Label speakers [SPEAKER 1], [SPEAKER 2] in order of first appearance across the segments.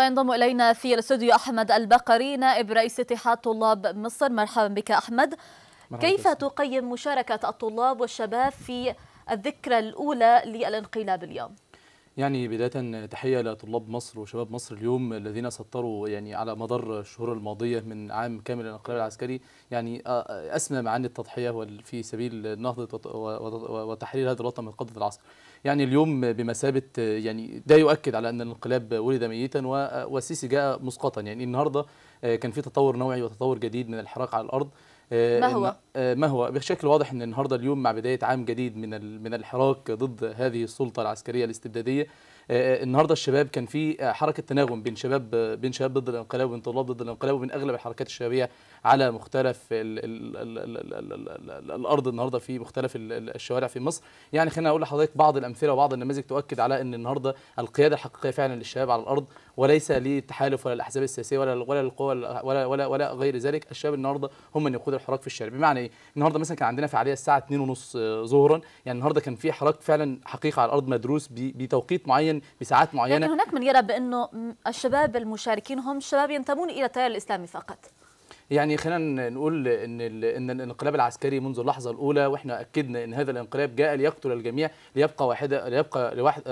[SPEAKER 1] وينضم الينا في الاستوديو احمد البقري نائب رئيس اتحاد طلاب مصر مرحبا بك احمد مرحبا كيف بس. تقيم مشاركه الطلاب والشباب في الذكرى الاولى للانقلاب اليوم
[SPEAKER 2] يعني بداية تحية لطلاب مصر وشباب مصر اليوم الذين سطروا يعني على مدار الشهور الماضية من عام كامل الانقلاب العسكري يعني أسمى آه، آه، معاني التضحية في سبيل نهضة وتحرير هذا الوطن من قبضة العصر يعني اليوم بمثابة يعني ده يؤكد على أن الانقلاب ولد ميتا آه، والسيسي جاء مسقطا يعني النهاردة آه، كان في تطور نوعي وتطور جديد من الحراك على الارض آه، ما هو؟ آه، ما هو بشكل واضح ان النهارده اليوم مع بدايه عام جديد من من الحراك ضد هذه السلطه العسكريه الاستبداديه النهارده الشباب كان في حركه تناغم بين شباب بين شباب ضد الانقلاب وبين طلاب ضد الانقلاب وبين اغلب الحركات الشبابيه على مختلف ال ال ال ال الـ الـ الـ الارض النهارده في مختلف الشوارع في مصر يعني خلينا اقول لحضرتك بعض الامثله وبعض النماذج تؤكد على ان النهارده القياده الحقيقيه فعلا للشباب على الارض وليس للتحالف ولا الاحزاب السياسيه ولا ولا القوى ولا ولا ولا غير ذلك الشباب النهارده هم من يقود الحراك في الشارع بمعنى ايه النهارده مثلا كان عندنا فعاليه الساعه 2:30 ظهرا يعني النهارده كان في حراك فعلا حقيقي على الارض مدروس بتوقيت معين بساعات معينه لكن هناك
[SPEAKER 1] من يرى بانه الشباب المشاركين هم شباب ينتمون الى التيار الاسلامي فقط
[SPEAKER 2] يعني خلينا نقول ان ان الانقلاب العسكري منذ اللحظه الاولى واحنا اكدنا ان هذا الانقلاب جاء ليقتل الجميع ليبقى واحده ليبقى لوحد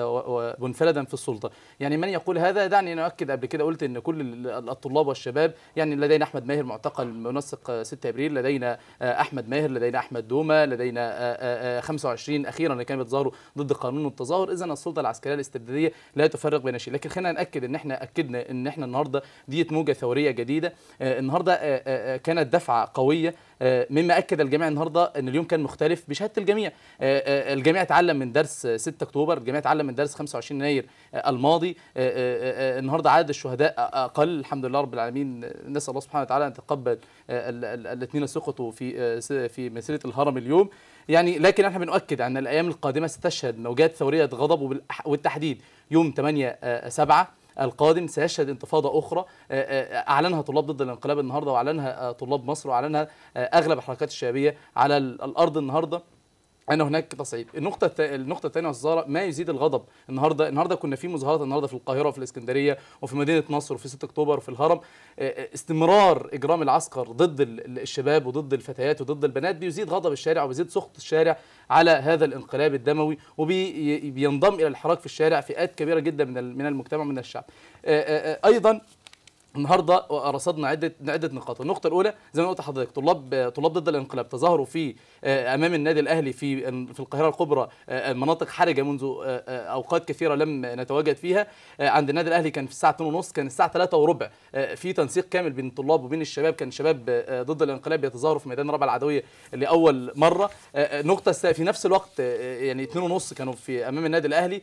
[SPEAKER 2] منفردا في السلطه يعني من يقول هذا دعني نؤكد قبل كده قلت ان كل الطلاب والشباب يعني لدينا احمد ماهر معتقل منسق 6 ابريل لدينا احمد ماهر لدينا احمد دوما لدينا 25 اخيرا اللي كانوا بيتظاهروا ضد قانون التظاهر اذا السلطه العسكريه الاستبداديه لا تفرق بين شيء لكن خلينا ناكد ان احنا اكدنا ان احنا النهارده ديت موجه ثوريه جديده النهارده كانت دفعه قويه آه، مما اكد الجميع النهارده ان اليوم كان مختلف بشهاده الجميع آه، آه، الجميع اتعلم من درس 6 اكتوبر الجميع اتعلم من درس 25 يناير الماضي النهارده عدد الشهداء اقل الحمد لله رب العالمين نسال الله سبحانه وتعالى ان يتقبل الاثنين سقطوا في في مسيره الهرم اليوم يعني لكن احنا بنؤكد ان الايام القادمه ستشهد موجات ثوريه غضب وبالتحديد يوم 8 7 القادم سيشهد انتفاضه اخرى آه، آه، آه، اعلنها طلاب ضد الانقلاب النهارده واعلنها طلاب مصر واعلنها اغلب الحركات الشعبية على الارض النهارده انا هناك تصعيد النقطه النقطه الثانيه والزارة ما يزيد الغضب النهارده النهارده كنا في مظاهرات النهارده في القاهره وفي الاسكندريه وفي مدينه نصر وفي 6 اكتوبر وفي الهرم استمرار اجرام العسكر ضد الشباب وضد الفتيات وضد البنات بيزيد غضب الشارع وبيزيد سخط الشارع على هذا الانقلاب الدموي وبينضم الى الحراك في الشارع فئات كبيره جدا من من المجتمع من الشعب ايضا النهارده رصدنا عده عده نقاط النقطه الاولى زي ما قلت لحضرتك طلاب طلاب ضد الانقلاب تظاهروا في آه، امام النادي الاهلي في في القاهره الكبرى آه، آه، مناطق حرجه منذ اوقات كثيره لم نتواجد فيها عند النادي الاهلي كان في الساعه 2:30 كان الساعه 3 وربع في تنسيق كامل بين الطلاب وبين الشباب كان شباب ضد الانقلاب يتظاهروا في ميدان ربع العدويه لاول مره نقطه في نفس الوقت يعني 2:30 كانوا في امام النادي الاهلي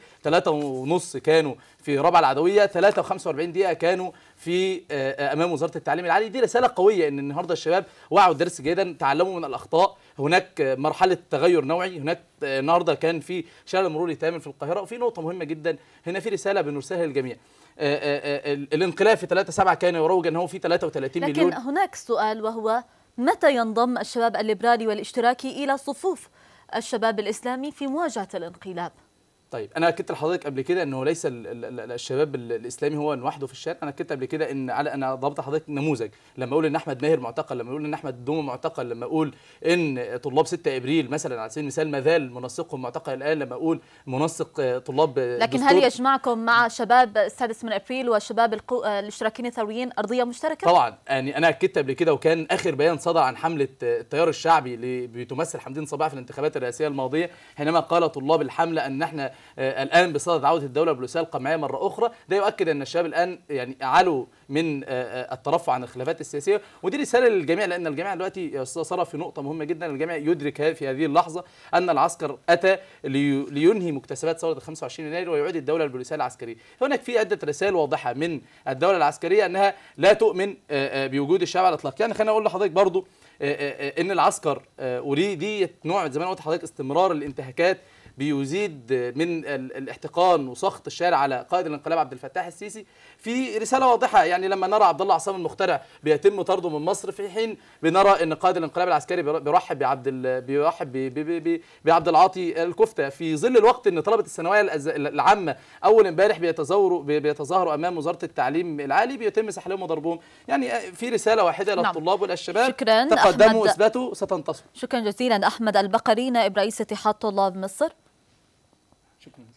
[SPEAKER 2] 3:30 كانوا في ربع العدويه 3 و45 دقيقه كانوا في آه، آه، امام وزاره التعليم العالي دي رساله قويه ان النهارده الشباب وعوا الدرس جيدا تعلموا من الاخطاء هناك مرحله تغير نوعي هناك آه، النهارده كان في شلل مروري تام في القاهره وفي نقطه مهمه جدا هنا في رساله بنرسلها للجميع الانقلاب في 3 7 كان يروج ان هو في 33 لكن مليون لكن
[SPEAKER 1] هناك سؤال وهو متى ينضم الشباب الليبرالي والاشتراكي الى صفوف الشباب الاسلامي في مواجهه الانقلاب
[SPEAKER 2] طيب انا اكدت لحضرتك قبل كده انه ليس الشباب الاسلامي هو لوحده في الشارع انا اكدت قبل كده ان على انا ضبط حضرتك نموذج لما اقول ان احمد ماهر معتقل لما اقول ان احمد دوم معتقل لما اقول ان طلاب 6 ابريل مثلا على سبيل المثال ما زال منسقهم معتقل الان لما اقول منسق طلاب لكن هل
[SPEAKER 1] يجمعكم مع شباب السادس من ابريل وشباب القو... آه، الاشتراكيين الثوريين ارضيه مشتركه
[SPEAKER 2] طبعا يعني انا اكدت قبل كده وكان اخر بيان صدر عن حمله التيار الشعبي اللي بتمثل حمدين صباح في الانتخابات الرئاسيه الماضيه حينما قال طلاب الحمله ان احنا آه، الان بصدد عوده الدوله بالوساله القمعيه مره اخرى ده يؤكد ان الشباب الان يعني علوا من آه، آه، الترفع عن الخلافات السياسيه ودي رساله للجميع لان الجميع دلوقتي صار في نقطه مهمه جدا الجميع يدرك في هذه اللحظه ان العسكر اتى لينهي مكتسبات ثوره 25 يناير ويعيد الدوله بالوساله العسكريه هناك في عده رسائل واضحه من الدوله العسكريه انها لا تؤمن بوجود الشعب على الاطلاق يعني خليني اقول لحضرتك برضو ان العسكر ودي دي نوع زي ما قلت لحضرتك استمرار الانتهاكات بيزيد من الاحتقان وسخط الشارع على قائد الانقلاب عبد الفتاح السيسي في رساله واضحه يعني لما نرى عبد الله عصام المخترع بيتم طرده من مصر في حين بنرى ان قائد الانقلاب العسكري بيرحب بعبد بيرحب بعبد العاطي الكفته في ظل الوقت ان طلبه الثانويه العامه اول امبارح بيتظاهروا بيتظاهروا امام وزاره التعليم العالي بيتم سحلهم وضربهم يعني في رساله واحده نعم. للطلاب وللشباب شكرا تقدموا اثبتوا ستنتصروا
[SPEAKER 1] شكرا جزيلا احمد البقري نائب رئيس اتحاد طلاب مصر chickens.